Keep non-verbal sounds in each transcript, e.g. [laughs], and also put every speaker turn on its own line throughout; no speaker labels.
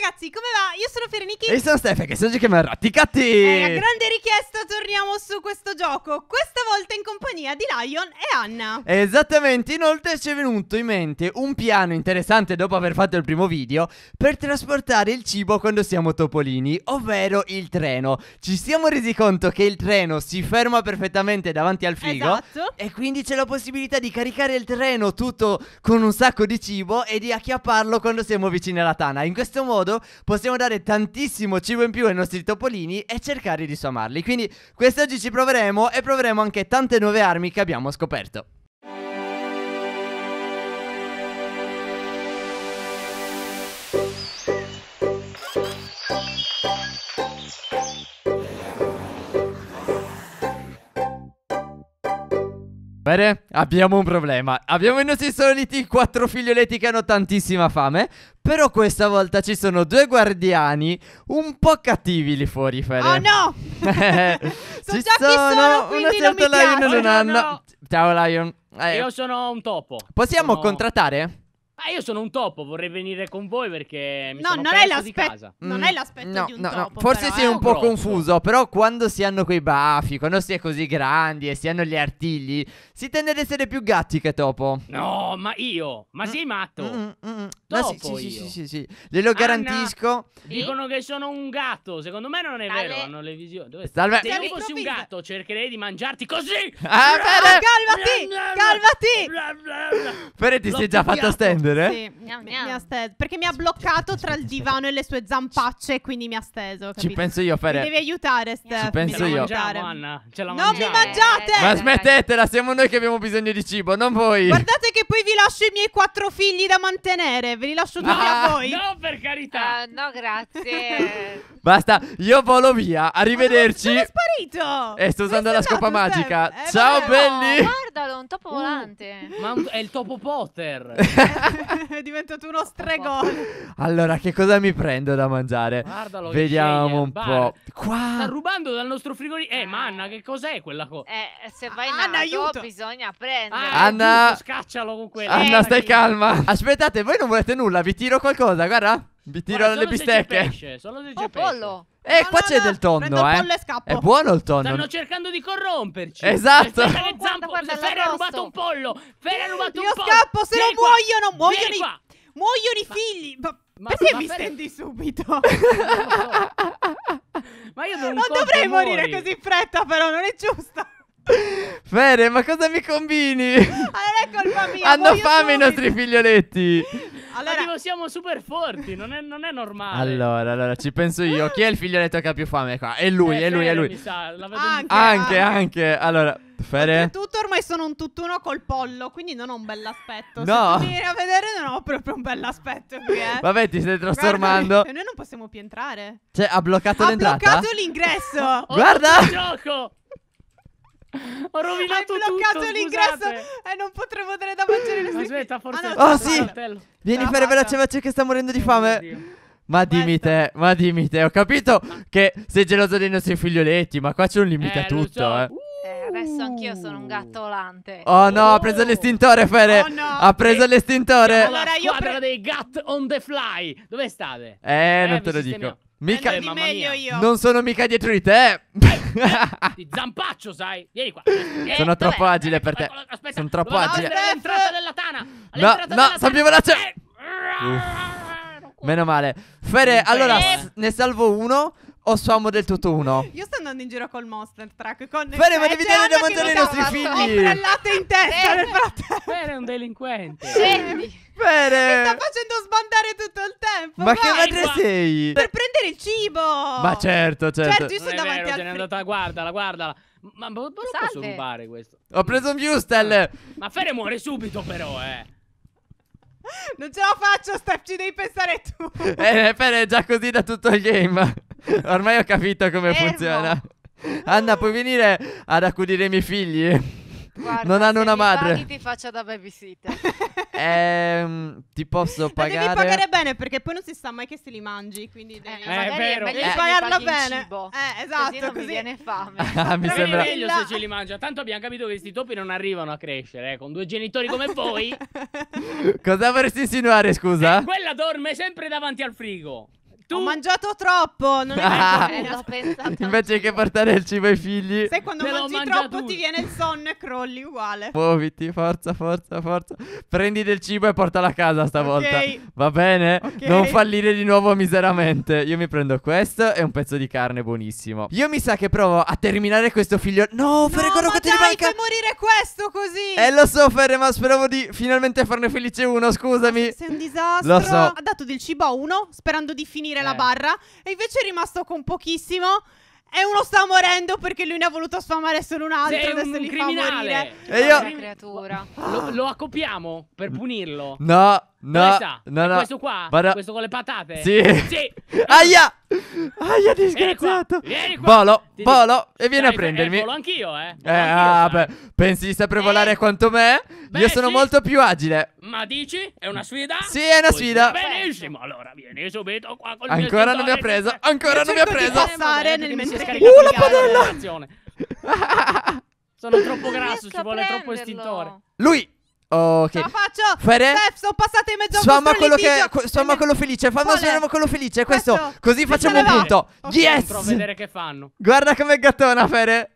ragazzi, come va? Io sono Ferenichi E io sono Stefan,
che oggi chiamerò Marratti E a grande
richiesta torniamo su questo gioco Questa volta in compagnia di Lion e Anna
Esattamente, inoltre ci è venuto in mente un piano interessante dopo aver fatto il primo video Per trasportare il cibo quando siamo topolini, ovvero il treno Ci siamo resi conto che il treno si ferma perfettamente davanti al frigo esatto. E quindi c'è la possibilità di caricare il treno tutto con un sacco di cibo E di acchiapparlo quando siamo vicini alla tana In questo modo modo possiamo dare tantissimo cibo in più ai nostri topolini e cercare di suamarli. Quindi quest'oggi ci proveremo e proveremo anche tante nuove armi che abbiamo scoperto. Bene, abbiamo un problema. Abbiamo i nostri soliti quattro figlioletti che hanno tantissima fame. Però questa volta ci sono due guardiani un po' cattivi lì fuori, Fede. Oh no! [laughs] [laughs]
ci sono, sono una certa Lion e una nanna.
Ciao Lion.
Eh. Io sono un topo. Possiamo sono...
contrattare?
Ah, io sono un topo, vorrei venire con voi perché mi no, sono non è l'aspe- Non mm, è l'aspetto no, di un no, topo. No. Forse però, sei eh? un po'
confuso, però quando si hanno quei baffi, quando si è così grandi e si hanno gli artigli, si tende ad essere più gatti che topo. No,
ma io, ma mm, sei matto. Mm, mm no, mm. sì, sì, sì, sì, sì, glielo Anna, garantisco. Dicono che sono un gatto, secondo me non è Dale. vero, hanno le visioni. Dove... Salve. Se io fossi un gatto cercherei di mangiarti così. Ah, ah, calmati
sì.
Pere ti sei già
fatto stendere? Sì, mi, ha steso. Perché mi ha bloccato tra il divano e le sue zampacce, quindi mi ha steso. Capito? Ci penso io, Pere. Mi devi aiutare, Steph. Ci penso io.
non mi mangiate!
Ma
smettetela, siamo noi che abbiamo bisogno di cibo, non voi.
Guardate che poi vi lascio i miei quattro figli da mantenere. Ve li lascio tutti a ah! voi. No, per carità. Eh, no, grazie.
Basta, io volo via. Arrivederci
capito!
E eh, sto usando la scopa magica. Eh, Ciao vabbè, no, belli!
guardalo, un topo uh. volante. Ma è il topo Potter. [laughs] È diventato uno stregone.
Allora, che cosa mi prendo da mangiare? Guardalo, Vediamo sceglie, un bar. po'.
Sta rubando dal nostro frigorifero. Eh, ah. manna, che cos'è quella cosa?
Eh, se vai in Anna, aiuto! bisogna prendere. Ah, Anna- giusto, scaccialo con quella. Anna, eh, stai calma.
Aspettate, voi non volete nulla, vi tiro qualcosa, guarda. Vi tiro Guarda, le bistecche. Pesce,
solo se c'è oh, pollo. Eh, no, qua no, c'è no. del
tonno, eh. È buono il tonno. Stanno
cercando di corromperci. Esatto. Cioè, guarda, ha rubato un pollo. Fer ha rubato un pollo. Io scappo, se non muoiono, muoiono i,
muoiono i figli. Ma... Ma, Perché mi stendi subito? [laughs] ma io non, non dovrei morire così in fretta, però non è giusto.
[laughs] Fede, ma cosa mi combini? Allora
ah, è colpa
mia. Hanno fame subito. i nostri figlioletti.
Allora... Tipo, siamo super forti, non è, non è
normale.
Allora, allora, ci penso io. Chi è il figlioletto che ha più fame qua? È lui, eh, è lui, è lui.
Sa, anche, anche, anche.
Allora, Fere.
Tutto ormai sono un tutt'uno col pollo, quindi non ho un bell'aspetto. No. Se vieni a vedere non ho proprio un bell'aspetto qui, eh.
Vabbè, ti stai trasformando. E
noi non possiamo più entrare.
Cioè, ha bloccato ha l'entrata? Ha bloccato
l'ingresso. Guarda! gioco! Ho rovinato Hai bloccato tutto, l'ingresso e non potremo dare da mangiare le Aspetta, ah, forse... Ah, no, oh, sì! Cartello. Vieni, Fere, veloce,
veloce, che sta morendo di fame. Oddio. Ma dimmi te, ma dimmi te, ho capito che sei geloso dei nostri figlioletti, ma qua c'è un limite eh, a tutto, so. Eh. Uh.
eh. Adesso anch'io sono un gatto volante.
Oh no, ha preso uh. l'estintore, Fere. Oh, no. Ha preso eh. l'estintore. Allora io pre... dei gat on the fly. Dove state?
Eh, non eh, te lo dico. Mica... Eh, non sono mica dietro di te. Ti [laughs]
zampaccio, sai? Vieni qua. Eh, sono troppo vabbè,
agile eh, per te. Aspetta, sono troppo agile.
All'entrata
della tana.
no, no, sappiamo la c'è. Meno male. Fere, allora, ne salvo uno o Suomo del tutto uno?
Io sto andando in giro col Monster Truck con ma devi dare da mandare ai nostri figli. Ombrellate in testa nel
frattempo.
Bene, è un delinquente. Scendi. Bene. Mi sta facendo sbandare tutto il tempo. Ma vai, che madre qua. sei? Per prendere il cibo. Ma certo, certo. Certo, io sono davanti vero, al ce n'è andata,
guardala, guardala.
Ma, ma, ma lo Salve. posso rubare
questo? Ho preso un Viewstel. Ah. Ma Fere muore subito però, eh.
Non ce la faccio, Steph, ci devi pensare tu. Eh,
Fere è già così da tutto il game. [laughs] Ormai ho capito come Fermo. funziona. Anna, puoi venire ad accudire i miei figli? Guarda, non hanno una madre. Paghi,
ti faccio da babysitter.
[laughs] ehm, ti posso pagare. Ma devi pagare
bene perché poi non si sa mai che se li mangi. Quindi eh, devi eh, è vero. È meglio eh, pagarla bene. Eh, eh esatto. Così non così. mi viene fame. [laughs] ah, mi sembra meglio se ce
li mangia. Tanto abbiamo capito che questi topi non arrivano a crescere. Eh. Con due genitori come voi.
Cosa vorresti insinuare, scusa? Eh,
quella dorme sempre davanti al frigo.
Tu... Ho mangiato troppo, non è vero. [laughs] Eh, [laughs]
Invece che portare il cibo ai figli.
Sai quando mangi troppo tu. ti viene il sonno e crolli uguale.
Muoviti, forza, forza, forza. Prendi del cibo e portalo a casa stavolta. Okay. Va bene? Okay. Non fallire di nuovo miseramente. Io mi prendo questo e un pezzo di carne buonissimo. Io mi sa che provo a terminare questo figlio. No, prego, no, ma dai, manca... fai
morire questo così. Eh, lo so, Ferre,
ma speravo di
finalmente farne felice uno, scusami. Sei un disastro. Lo so. Ha dato del cibo a uno sperando di finire nella eh. barra e invece è rimasto con pochissimo e uno sta morendo perché lui ne ha voluto sfamare solo un altro. Sei adesso un li criminale. fa morire. E io... Lo, lo accoppiamo
per punirlo. No. No, no, no. Questo qua? Vada... Questo con le patate? Sì. Sì. [laughs] Aia! Aia, disgraziato. Vieni qua. Volo, Ti... volo e vieni Dai, a prendermi. Eh, volo anch'io, eh.
Volo eh, ah, anch'io, ah, pensi di saper eh. volare eh. quanto me? Beh, Io sono sì. molto più agile.
Ma dici? È una sfida? Sì, è una sfida. Benissimo, allora vieni subito qua col Ancora non mi ha preso. Ancora non eh, mi ha preso. passare nel mentre Uh, la padella. Sono troppo [laughs] grasso, ci vuole troppo estintore.
Lui Ok. La
faccio. Fere. Beh, sono passate mezzo Somma quello che
que, somma quello felice, fammi somma quello felice, questo, questo. così facciamo un punto. Okay. Yes! vedere che fanno. Guarda come gattona Fere.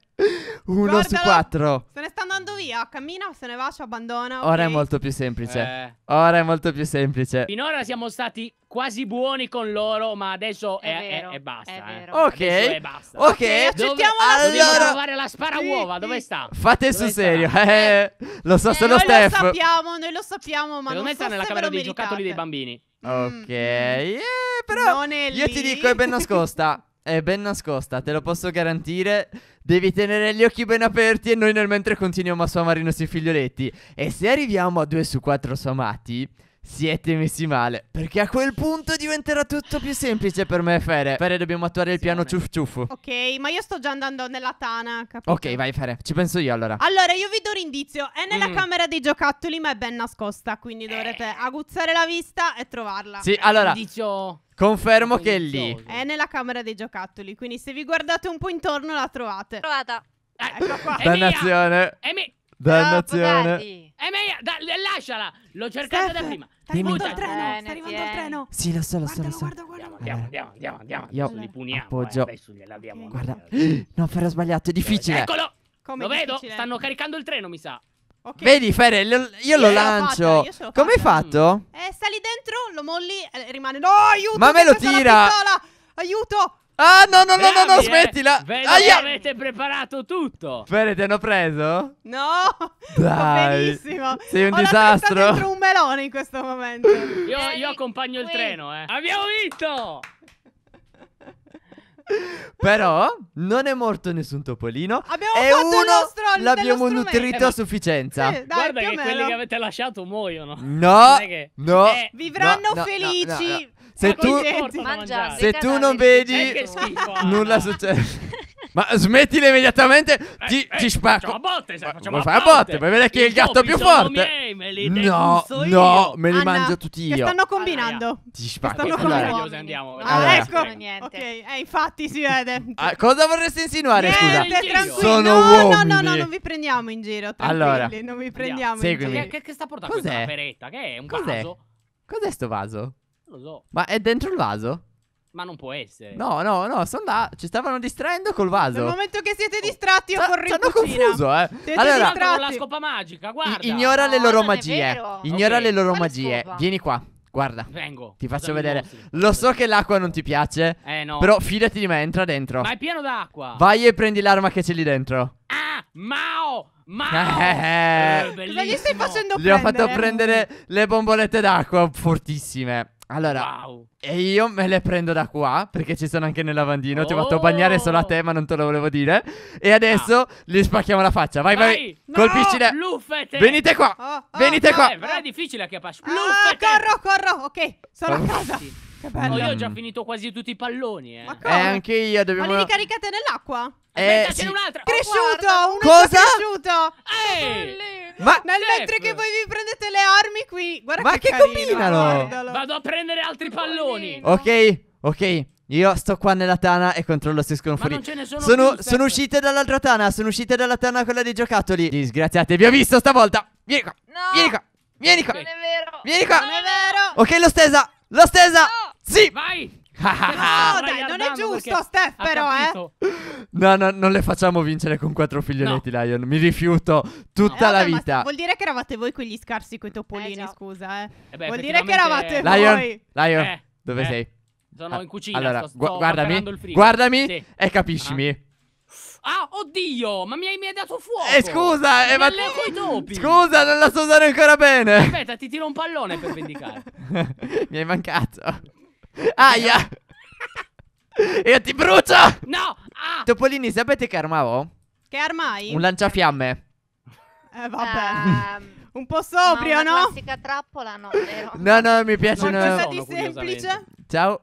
Uno Guardalo, su quattro. Se ne sta andando via. Cammina, se ne va, ci abbandona.
Okay. Ora è molto più semplice. Eh. Ora è molto più semplice.
Finora siamo stati quasi buoni con
loro, ma adesso è, è, vero, è, è basta. È eh. Ok. È basta. Ok. okay. Dove... allora... trovare la sparauova. Sì. Dove sta?
Fate Dove sul serio. Eh, eh. Lo so eh, solo noi Steph. Noi lo
sappiamo,
noi lo sappiamo, ma Secondo non me so sta nella camera dei giocattoli dei
bambini.
Ok, mm. yeah, mm.
però io ti
dico è ben nascosta. [laughs] è ben nascosta, te lo posso garantire. Devi tenere gli occhi ben aperti e noi nel mentre continuiamo a sommare i nostri figlioletti. E se arriviamo a 2 su 4 sommati, siete messi male. Perché a quel punto diventerà tutto più semplice per me, Fere. Fere, dobbiamo attuare il piano ciuff ciuff.
Ok, ma io sto già andando nella tana, capito? Ok,
vai, Fere, ci penso io allora.
Allora, io vi do un indizio. È nella mm. camera dei giocattoli, ma è ben nascosta. Quindi dovrete eh. aguzzare la vista e trovarla. Sì, allora. Indizio.
Confermo che è lì.
È nella camera dei giocattoli. Quindi se vi guardate un po' intorno, la trovate. Trovata.
Ecco qua.
Dannazione. Emi Dannazione
è eh, meglio, da,
lasciala. L'ho cercata Steph, da prima. Sta arrivando il treno. Bene, sta arrivando il treno. Sì, lo
so, lo so. lo so. Guarda, guarda,
guarda. Andiamo, andiamo, andiamo, andiamo. Io li puniamo. Eh, appoggio. Eh, adesso gliel'abbiamo. Guarda.
[gasps] No, Ferro, sbagliato. È difficile. Eccolo.
Come lo vedo. Stanno caricando il treno, mi sa. Okay. Vedi, Fere, lo, io lo lancio. Come hai fatto? Mm. Eh, sta lì dentro, lo molli, eh, rimane. No, aiuto! Ma me lo tira! Aiuto! Ah, no, no, no, no, no, eh? smettila. Eh. Vedo Aia. che avete preparato
tutto.
Fede, ti hanno preso?
No. Dai. benissimo. Sei un Ho disastro. Ho dentro un melone in questo momento. Io, io accompagno il treno, eh. Abbiamo vinto.
Però non è morto nessun topolino.
Abbiamo e fatto uno il nostro L'abbiamo nutrito a
sufficienza. Sì, eh,
dai, Guarda che quelli che avete lasciato muoiono.
No. Che... no eh, vivranno no, felici. No, se tu,
mangiare, se tu non vedi, eh,
nulla succede. [laughs] Ma smettile immediatamente, eh, ti, eh, ti spacco. Facciamo a botte, sai, facciamo a botte. Fai a botte, ma vedi chi è il gatto più forte. Miei,
no, no, me li Anna, mangio tutti io. Che stanno
combinando. Anna,
ti spacco. Stanno combinando. Andiamo. Ah, ecco.
Ok, eh, eh, infatti si vede. Ah, cosa vorresti insinuare, niente, scusa? Tranquillo. Sono uomini. No, no, no, non vi prendiamo in giro, tranquilli. Allora. Non vi prendiamo Andiamo. in Seguimi. giro. Che, che, sta portando Cos'è? questa peretta? Che è un Cos'è? vaso?
Cos'è sto vaso? Lo so. Ma è dentro il vaso?
Ma non può essere. No,
no, no, sono là. Ci stavano distraendo col vaso. Nel
momento che siete distratti, io corro in cucina.
confuso, eh. Siete allora, distratti. la
scopa magica, guarda. I ignora no, le loro
magie. Eh. Ignora okay. le loro Quale magie. Scopa? Vieni qua. Guarda,
Vengo. ti
faccio Cosa vedere. Lo so che l'acqua non ti piace. Eh no. Però fidati di me, entra dentro. Ma è pieno d'acqua. Vai e prendi l'arma che c'è lì dentro.
Ah, Mao! Mao! Eh, eh. Cosa eh. eh, gli stai facendo Gli prendere? ho fatto prendere
le bombolette d'acqua fortissime. Allora, wow. e io me le prendo da qua perché ci sono anche nel lavandino. Oh. Ti ho fatto bagnare solo a oh. te, ma non te lo volevo dire. E adesso ah. gli spacchiamo la faccia. Vai, vai, vai. No, colpiscile. Bluffete. Venite qua. Oh,
oh, Venite ah. qua. Eh, però
è difficile a capace.
Bluffete. Ah, corro, corro. Ok, sono a oh. casa. Sì. Che
bello. Oh, io ho già finito quasi tutti i palloni. Eh, ma eh, come? eh anche io dobbiamo. Ma li
ricaricate nell'acqua? Eh, Aspetta, sì. c'è un'altra. Oh, cresciuto, oh, uno cosa? cresciuto.
Ehi. Ehi.
Ma Nel Steph. mentre che voi vi prendete le armi qui, guarda Ma che, che combinano? Vado a prendere altri palloni.
Ok, ok. Io sto qua nella tana e controllo se escono fuori. sono, sono, più, sono uscite dall'altra tana. Sono uscite dalla tana quella dei giocattoli. Disgraziate, vi ho visto stavolta. Vieni qua. No. Vieni qua. Vieni qua.
Non è vero. Vieni qua. Non è
vero. Ok, l'ho stesa. L'ho stesa. No.
Sì. Vai.
Ah, no, ah.
dai, non è giusto, Steph, però, eh.
No, no, non le facciamo vincere con quattro figlioletti, no. Lion. Mi rifiuto tutta eh, la eh, vabbè, vita. Vuol
dire che eravate voi quegli scarsi con i topolini, eh, scusa, eh. eh beh, vuol dire che eravate Lion, voi. Lion, eh, dove eh. sei? Sono ah, in cucina, allora, sto, sto guardami, guardami sì. e
capiscimi. Ah.
Ah, oddio,
ma mi hai, mi hai dato fuoco! Eh, scusa, eh, ma... Ti... topi! Scusa, non la so usare
ancora bene! Aspetta,
ti tiro un pallone per vendicare.
[laughs] mi hai mancato. Aia! Io [laughs] ti brucio! No! Ah! Topolini, sapete che armavo?
Che armai? Un
lanciafiamme.
Eh, vabbè. Ehm, Un po' sobrio, no? Una no? classica trappola, no, vero? No, no, mi piace. Qualcosa di semplice?
Ciao.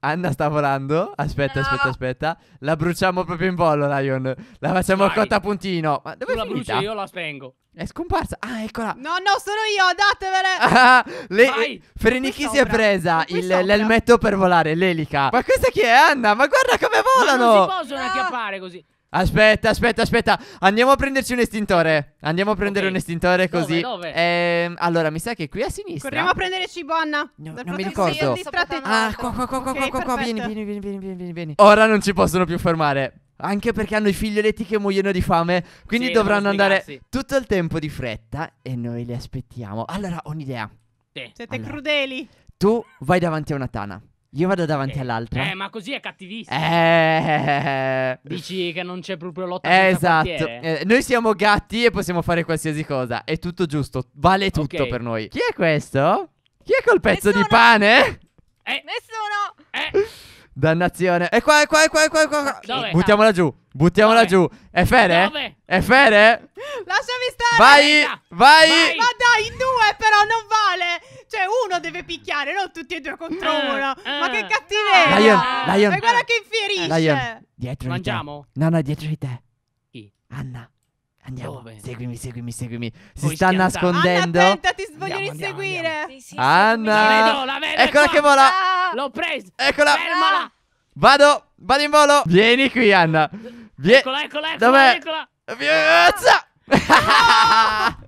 Anna sta volando. Aspetta, no. aspetta, aspetta. La bruciamo proprio in volo, Lion. La facciamo Vai. cotta a puntino. Ma dove tu è la finita? io
la spengo. È scomparsa. Ah, eccola. No, no, sono io.
Datevele. [laughs] le... Frenichi si è presa il, l'elmetto per volare, l'elica. Ma questa chi è, Anna? Ma guarda come volano. Ma non si
possono ah. acchiappare così.
Aspetta, aspetta, aspetta. Andiamo a prenderci un estintore. Andiamo a prendere okay. un estintore così. Dove, dove? Ehm, allora, mi sa che qui a sinistra. Corriamo a
prendere Cibonna. No, non mi ricordo. Ah, qua, qua, qua, qua, okay, qua, qua, qua. Vieni, vieni, vieni, vieni,
vieni, vieni. Ora non ci possono più fermare. Anche perché hanno i figlioletti che muoiono di fame. Quindi sì, dovranno andare tutto il tempo di fretta. E noi li aspettiamo. Allora, ho un'idea.
Sì. Siete allora, crudeli.
Tu vai davanti a una tana. Io vado davanti eh, all'altra. Eh, ma
così è cattivissimo. Eh... Dici che non c'è proprio lotta. Eh, esatto. Eh,
noi siamo gatti e possiamo fare qualsiasi cosa. È tutto giusto. Vale tutto okay. per noi. Chi è questo? Chi è col pezzo Nessuno. di pane?
Eh. Nessuno.
Eh. Dannazione. E qua, è qua, è qua, è qua. È qua. Dove? Buttiamola giù. Buttiamola Dove? giù. È Fede? Dove? È Fede?
Lasciami stare. Vai, vai. vai eh, però non vale. Cioè, uno deve picchiare, non tutti e due contro eh, uno. Ma eh. che cattiveria. Lion, Lion. Ma guarda che infierisce. Lion, dietro Mangiamo?
di te. No, no, dietro di te. Chi? Anna. Andiamo, Dove? seguimi, seguimi, seguimi. Si Vuoi sta schiantare? nascondendo. Anna, attenta, ti
voglio inseguire. Sì, sì, Anna. La vedo, la vedo. Eccola qua. che vola. Ah. L'ho presa. Eccola. Fermala.
Vado, vado in volo. Vieni qui, Anna. Vieni. Eccola, eccola, eccola. Dov'è? Eccola. Vieni. Ah.
[laughs]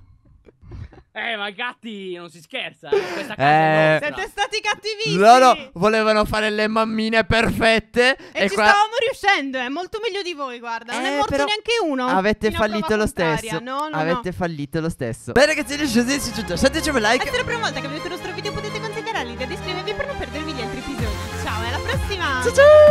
Eh, ma i
gatti, non si scherza. eh, Siete stati cattivissimi. Loro
volevano fare le mammine perfette. E, e ci qua... stavamo
riuscendo, è eh, molto meglio di voi, guarda. Non eh, è morto neanche uno. Avete fallito lo stesso. No, no, avete no.
fallito lo stesso. Bene, ragazzi, se vi è piaciuto, lasciateci un like.
Se è la prima volta che vedete il nostro video, potete considerare l'idea di iscrivervi per non perdervi gli altri episodi. Ciao, e alla prossima. Ciao, ciao.